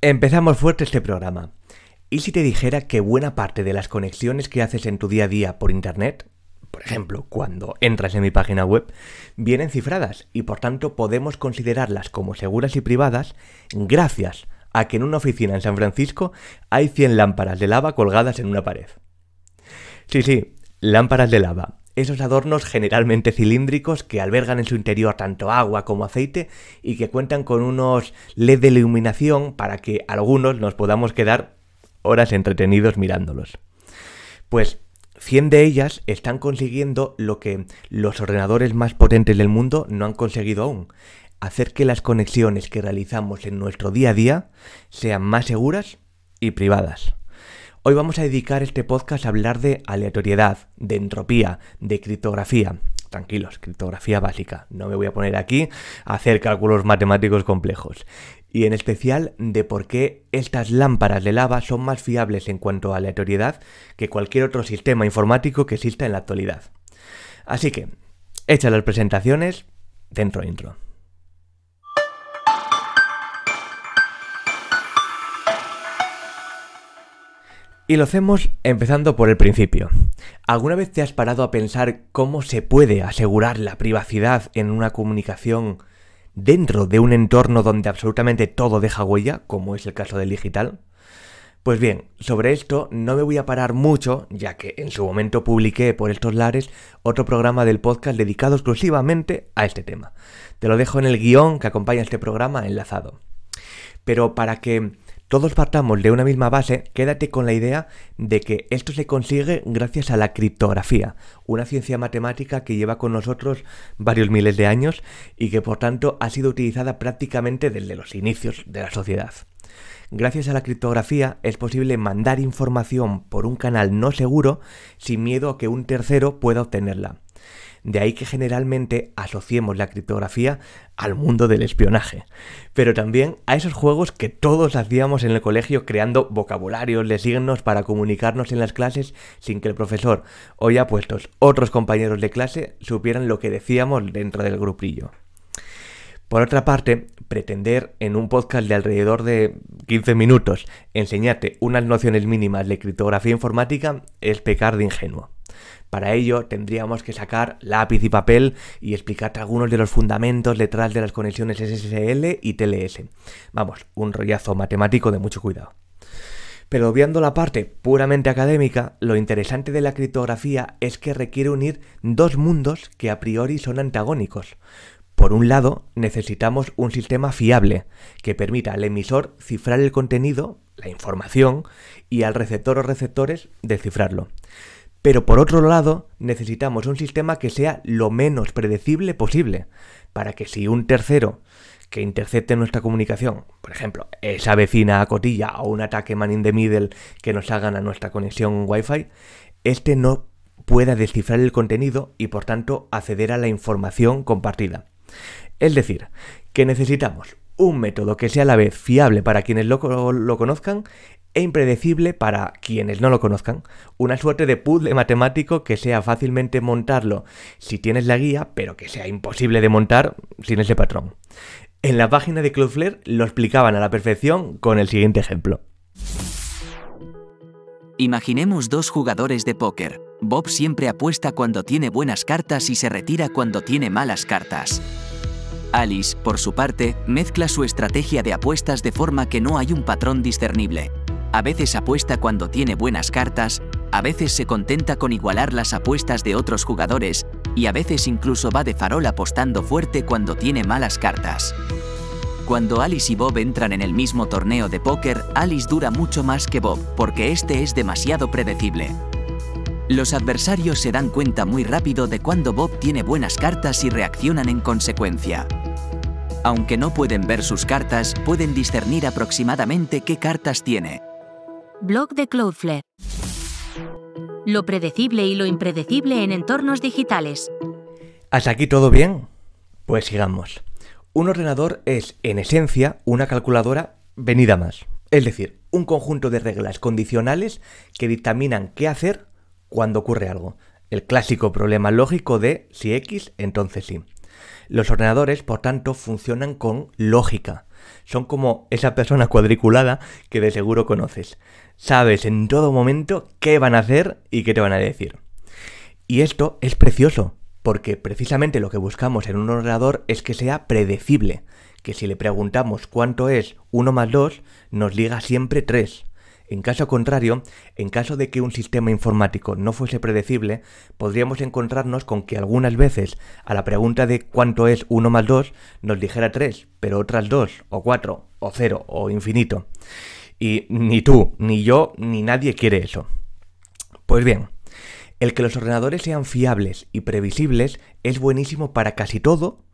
Empezamos fuerte este programa. ¿Y si te dijera que buena parte de las conexiones que haces en tu día a día por Internet, por ejemplo, cuando entras en mi página web, vienen cifradas y por tanto podemos considerarlas como seguras y privadas gracias a que en una oficina en San Francisco hay 100 lámparas de lava colgadas en una pared? Sí, sí, lámparas de lava esos adornos generalmente cilíndricos que albergan en su interior tanto agua como aceite y que cuentan con unos LED de iluminación para que algunos nos podamos quedar horas entretenidos mirándolos. Pues 100 de ellas están consiguiendo lo que los ordenadores más potentes del mundo no han conseguido aún, hacer que las conexiones que realizamos en nuestro día a día sean más seguras y privadas. Hoy vamos a dedicar este podcast a hablar de aleatoriedad, de entropía, de criptografía. Tranquilos, criptografía básica. No me voy a poner aquí a hacer cálculos matemáticos complejos. Y en especial de por qué estas lámparas de lava son más fiables en cuanto a aleatoriedad que cualquier otro sistema informático que exista en la actualidad. Así que, hechas las presentaciones, dentro intro. Y lo hacemos empezando por el principio. ¿Alguna vez te has parado a pensar cómo se puede asegurar la privacidad en una comunicación dentro de un entorno donde absolutamente todo deja huella, como es el caso del digital? Pues bien, sobre esto no me voy a parar mucho, ya que en su momento publiqué por estos lares otro programa del podcast dedicado exclusivamente a este tema. Te lo dejo en el guión que acompaña este programa enlazado. Pero para que todos partamos de una misma base, quédate con la idea de que esto se consigue gracias a la criptografía, una ciencia matemática que lleva con nosotros varios miles de años y que por tanto ha sido utilizada prácticamente desde los inicios de la sociedad. Gracias a la criptografía es posible mandar información por un canal no seguro sin miedo a que un tercero pueda obtenerla. De ahí que generalmente asociemos la criptografía al mundo del espionaje, pero también a esos juegos que todos hacíamos en el colegio creando vocabularios de signos para comunicarnos en las clases sin que el profesor o ya puestos otros compañeros de clase supieran lo que decíamos dentro del grupillo. Por otra parte, pretender en un podcast de alrededor de 15 minutos enseñarte unas nociones mínimas de criptografía informática es pecar de ingenuo. Para ello tendríamos que sacar lápiz y papel y explicarte algunos de los fundamentos detrás de las conexiones SSL y TLS. Vamos, un rollazo matemático de mucho cuidado. Pero viendo la parte puramente académica, lo interesante de la criptografía es que requiere unir dos mundos que a priori son antagónicos. Por un lado, necesitamos un sistema fiable que permita al emisor cifrar el contenido, la información, y al receptor o receptores descifrarlo. Pero por otro lado, necesitamos un sistema que sea lo menos predecible posible, para que si un tercero que intercepte nuestra comunicación, por ejemplo, esa vecina a cotilla o un ataque man in the middle que nos hagan a nuestra conexión Wi-Fi, este no pueda descifrar el contenido y por tanto acceder a la información compartida. Es decir, que necesitamos un método que sea a la vez fiable para quienes lo, lo, conozcan e impredecible para quienes no lo conozcan, una suerte de puzzle matemático que sea fácilmente montarlo si tienes la guía, pero que sea imposible de montar sin ese patrón. En la página de Cloudflare lo explicaban a la perfección con el siguiente ejemplo. Imaginemos dos jugadores de póker. Bob siempre apuesta cuando tiene buenas cartas y se retira cuando tiene malas cartas. Alice, por su parte, mezcla su estrategia de apuestas de forma que no hay un patrón discernible a veces apuesta cuando tiene buenas cartas, a veces se contenta con igualar las apuestas de otros jugadores, y a veces incluso va de farol apostando fuerte cuando tiene malas cartas. Cuando Alice y Bob entran en el mismo torneo de póker, Alice dura mucho más que Bob, porque este es demasiado predecible. Los adversarios se dan cuenta muy rápido de cuando Bob tiene buenas cartas y reaccionan en consecuencia. Aunque no pueden ver sus cartas, pueden discernir aproximadamente qué cartas tiene, Blog de Cloudflare. Lo predecible y lo impredecible en entornos digitales. ¿Hasta aquí todo bien? Pues sigamos. Un ordenador es, en esencia, una calculadora venida más. Es decir, un conjunto de reglas condicionales que dictaminan qué hacer cuando ocurre algo. El clásico problema lógico de si X, entonces sí. Los ordenadores, por tanto, funcionan con lógica. Son como esa persona cuadriculada que de seguro conoces sabes en todo momento qué van a hacer y qué te van a decir. Y esto es precioso, porque precisamente lo que buscamos en un ordenador es que sea predecible, que si le preguntamos cuánto es 1 más 2, nos diga siempre 3. En caso contrario, en caso de que un sistema informático no fuese predecible, podríamos encontrarnos con que algunas veces a la pregunta de cuánto es 1 más 2 nos dijera 3, pero otras 2, o 4, o 0, o infinito. Y ni tú, ni yo, ni nadie quiere eso. Pues bien, el que los ordenadores sean fiables y previsibles es buenísimo para casi todo,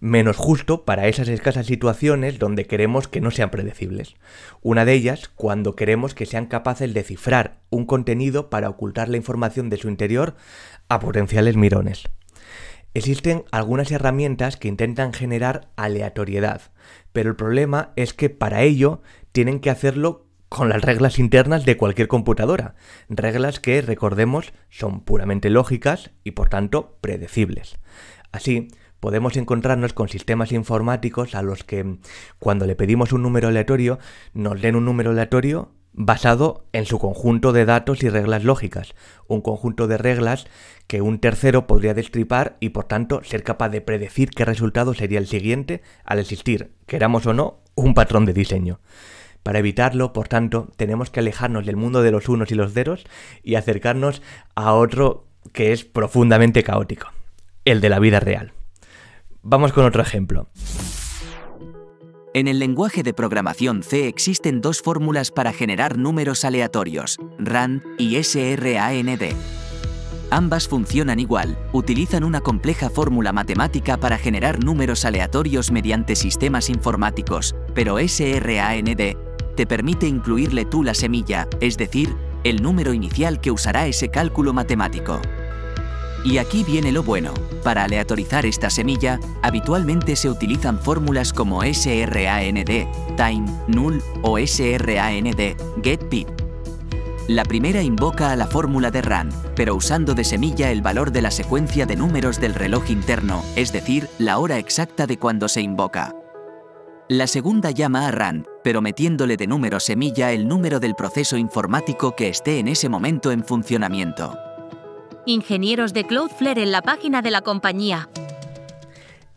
menos justo para esas escasas situaciones donde queremos que no sean predecibles. Una de ellas, cuando queremos que sean capaces de cifrar un contenido para ocultar la información de su interior a potenciales mirones. Existen algunas herramientas que intentan generar aleatoriedad, pero el problema es que para ello tienen que hacerlo con las reglas internas de cualquier computadora, reglas que, recordemos, son puramente lógicas y por tanto predecibles. Así, podemos encontrarnos con sistemas informáticos a los que cuando le pedimos un número aleatorio, nos den un número aleatorio basado en su conjunto de datos y reglas lógicas, un conjunto de reglas que un tercero podría destripar y por tanto ser capaz de predecir qué resultado sería el siguiente al existir, queramos o no, un patrón de diseño. Para evitarlo, por tanto, tenemos que alejarnos del mundo de los unos y los ceros y acercarnos a otro que es profundamente caótico, el de la vida real. Vamos con otro ejemplo. En el lenguaje de programación C existen dos fórmulas para generar números aleatorios, RAND y SRAND. Ambas funcionan igual, utilizan una compleja fórmula matemática para generar números aleatorios mediante sistemas informáticos, pero SRAND te permite incluirle tú la semilla, es decir, el número inicial que usará ese cálculo matemático. Y aquí viene lo bueno. Para aleatorizar esta semilla, habitualmente se utilizan fórmulas como SRAND, time, null o SRAND, getPip. La primera invoca a la fórmula de RAND, pero usando de semilla el valor de la secuencia de números del reloj interno, es decir, la hora exacta de cuando se invoca. La segunda llama a Rand, pero metiéndole de número semilla el número del proceso informático que esté en ese momento en funcionamiento. Ingenieros de Cloudflare en la página de la compañía.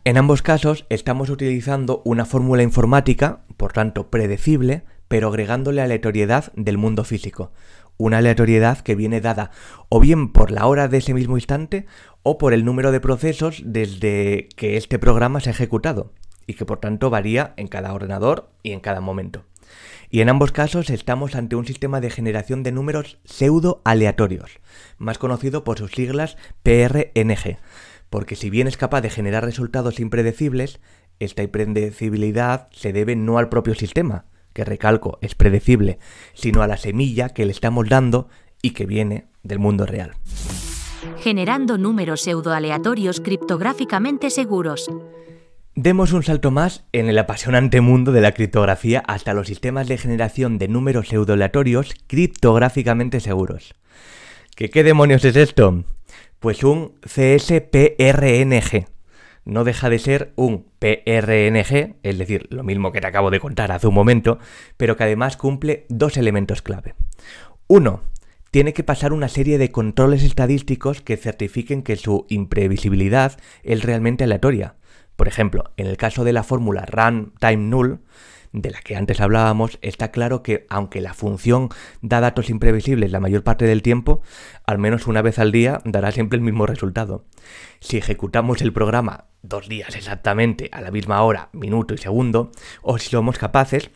En ambos casos estamos utilizando una fórmula informática, por tanto predecible, pero agregándole aleatoriedad del mundo físico. Una aleatoriedad que viene dada o bien por la hora de ese mismo instante o por el número de procesos desde que este programa se ha ejecutado y que por tanto varía en cada ordenador y en cada momento. Y en ambos casos estamos ante un sistema de generación de números pseudo aleatorios, más conocido por sus siglas PRNG, porque si bien es capaz de generar resultados impredecibles, esta impredecibilidad se debe no al propio sistema, que recalco es predecible, sino a la semilla que le estamos dando y que viene del mundo real. Generando números pseudoaleatorios criptográficamente seguros. Demos un salto más en el apasionante mundo de la criptografía hasta los sistemas de generación de números aleatorios criptográficamente seguros. ¿Qué demonios es esto? Pues un CSPRNG. No deja de ser un PRNG, es decir, lo mismo que te acabo de contar hace un momento, pero que además cumple dos elementos clave. Uno, tiene que pasar una serie de controles estadísticos que certifiquen que su imprevisibilidad es realmente aleatoria por ejemplo, en el caso de la fórmula time null, de la que antes hablábamos, está claro que aunque la función da datos imprevisibles la mayor parte del tiempo, al menos una vez al día dará siempre el mismo resultado. Si ejecutamos el programa dos días exactamente a la misma hora, minuto y segundo, o si somos capaces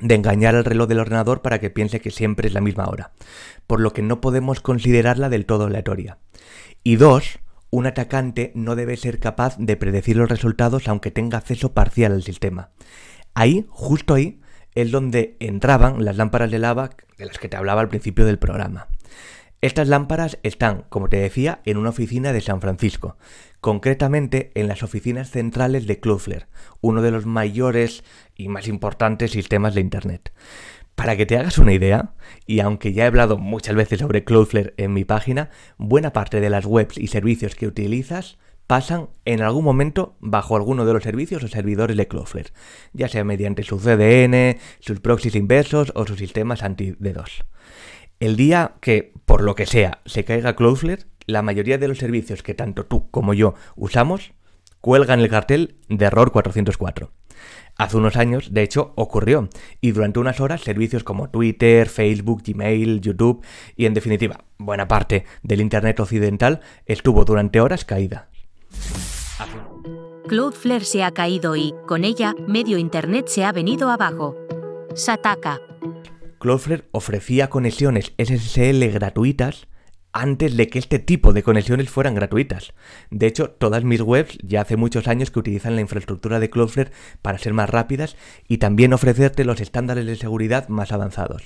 de engañar al reloj del ordenador para que piense que siempre es la misma hora, por lo que no podemos considerarla del todo aleatoria. Y dos, un atacante no debe ser capaz de predecir los resultados aunque tenga acceso parcial al sistema. Ahí, justo ahí, es donde entraban las lámparas de lava de las que te hablaba al principio del programa. Estas lámparas están, como te decía, en una oficina de San Francisco, concretamente en las oficinas centrales de Cloudflare, uno de los mayores y más importantes sistemas de Internet. Para que te hagas una idea, y aunque ya he hablado muchas veces sobre Cloudflare en mi página, buena parte de las webs y servicios que utilizas pasan en algún momento bajo alguno de los servicios o servidores de Cloudflare, ya sea mediante su CDN, sus proxies inversos o sus sistemas anti-DDoS. El día que, por lo que sea, se caiga Cloudflare, la mayoría de los servicios que tanto tú como yo usamos cuelgan el cartel de error 404. Hace unos años, de hecho, ocurrió, y durante unas horas servicios como Twitter, Facebook, Gmail, YouTube y en definitiva buena parte del Internet occidental estuvo durante horas caída. Cloudflare se ha caído y, con ella, medio Internet se ha venido abajo. Sataka. Cloudflare ofrecía conexiones SSL gratuitas antes de que este tipo de conexiones fueran gratuitas. De hecho, todas mis webs ya hace muchos años que utilizan la infraestructura de Cloudflare para ser más rápidas y también ofrecerte los estándares de seguridad más avanzados.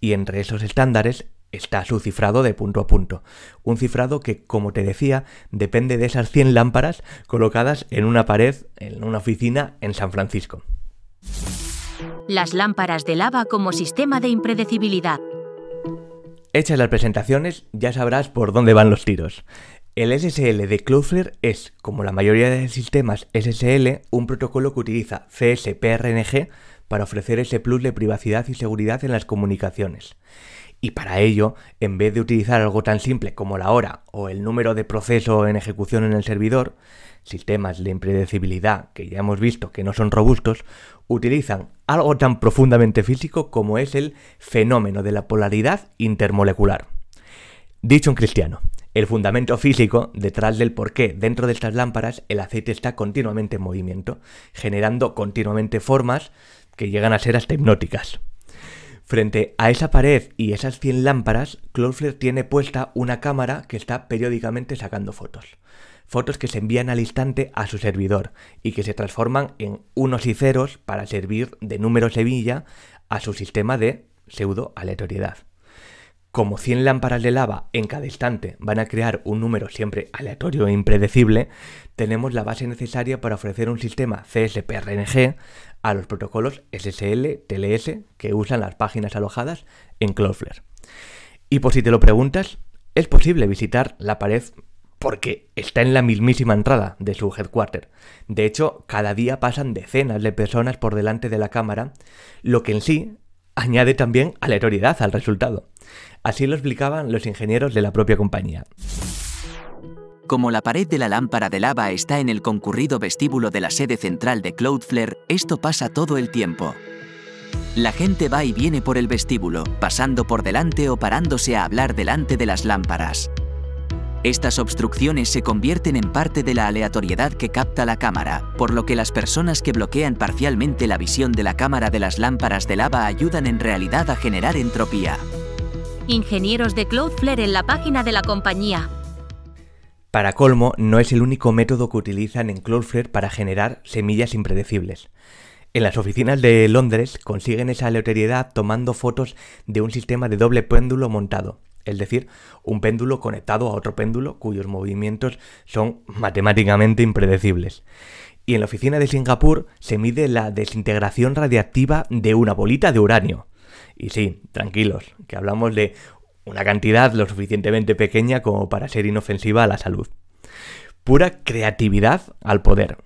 Y entre esos estándares está su cifrado de punto a punto. Un cifrado que, como te decía, depende de esas 100 lámparas colocadas en una pared, en una oficina en San Francisco. Las lámparas de lava como sistema de impredecibilidad. Hechas las presentaciones, ya sabrás por dónde van los tiros. El SSL de Cloudflare es, como la mayoría de sistemas SSL, un protocolo que utiliza CSPRNG para ofrecer ese plus de privacidad y seguridad en las comunicaciones. Y para ello, en vez de utilizar algo tan simple como la hora o el número de proceso en ejecución en el servidor, sistemas de impredecibilidad que ya hemos visto que no son robustos, utilizan algo tan profundamente físico como es el fenómeno de la polaridad intermolecular. Dicho en cristiano, el fundamento físico detrás del porqué dentro de estas lámparas el aceite está continuamente en movimiento, generando continuamente formas que llegan a ser hasta hipnóticas. Frente a esa pared y esas 100 lámparas, Klofler tiene puesta una cámara que está periódicamente sacando fotos fotos que se envían al instante a su servidor y que se transforman en unos y ceros para servir de número Sevilla a su sistema de pseudo aleatoriedad. Como 100 lámparas de lava en cada instante van a crear un número siempre aleatorio e impredecible, tenemos la base necesaria para ofrecer un sistema CSPRNG a los protocolos SSL, TLS que usan las páginas alojadas en Cloudflare. Y por si te lo preguntas, es posible visitar la pared porque está en la mismísima entrada de su headquarter. De hecho, cada día pasan decenas de personas por delante de la cámara, lo que en sí añade también aleatoriedad al resultado. Así lo explicaban los ingenieros de la propia compañía. Como la pared de la lámpara de lava está en el concurrido vestíbulo de la sede central de Cloudflare, esto pasa todo el tiempo. La gente va y viene por el vestíbulo, pasando por delante o parándose a hablar delante de las lámparas. Estas obstrucciones se convierten en parte de la aleatoriedad que capta la cámara, por lo que las personas que bloquean parcialmente la visión de la cámara de las lámparas de lava ayudan en realidad a generar entropía. Ingenieros de Cloudflare en la página de la compañía. Para colmo, no es el único método que utilizan en Cloudflare para generar semillas impredecibles. En las oficinas de Londres consiguen esa aleatoriedad tomando fotos de un sistema de doble péndulo montado es decir, un péndulo conectado a otro péndulo cuyos movimientos son matemáticamente impredecibles. Y en la oficina de Singapur se mide la desintegración radiactiva de una bolita de uranio. Y sí, tranquilos, que hablamos de una cantidad lo suficientemente pequeña como para ser inofensiva a la salud. Pura creatividad al poder.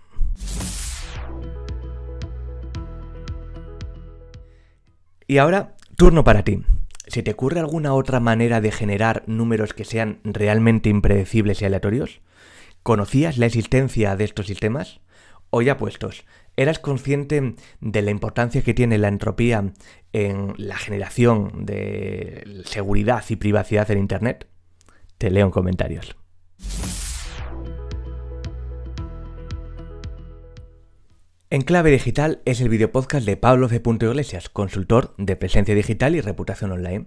Y ahora, turno para ti. ¿Se te ocurre alguna otra manera de generar números que sean realmente impredecibles y aleatorios? ¿Conocías la existencia de estos sistemas? O ya puestos, ¿eras consciente de la importancia que tiene la entropía en la generación de seguridad y privacidad en Internet? Te leo en comentarios. En Clave Digital es el podcast de Pablo C. Iglesias, consultor de presencia digital y reputación online.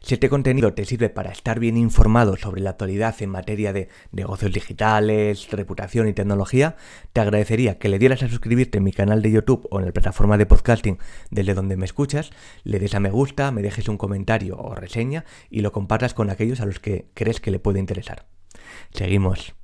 Si este contenido te sirve para estar bien informado sobre la actualidad en materia de negocios digitales, reputación y tecnología, te agradecería que le dieras a suscribirte en mi canal de YouTube o en la plataforma de podcasting desde donde me escuchas, le des a me gusta, me dejes un comentario o reseña y lo compartas con aquellos a los que crees que le puede interesar. Seguimos.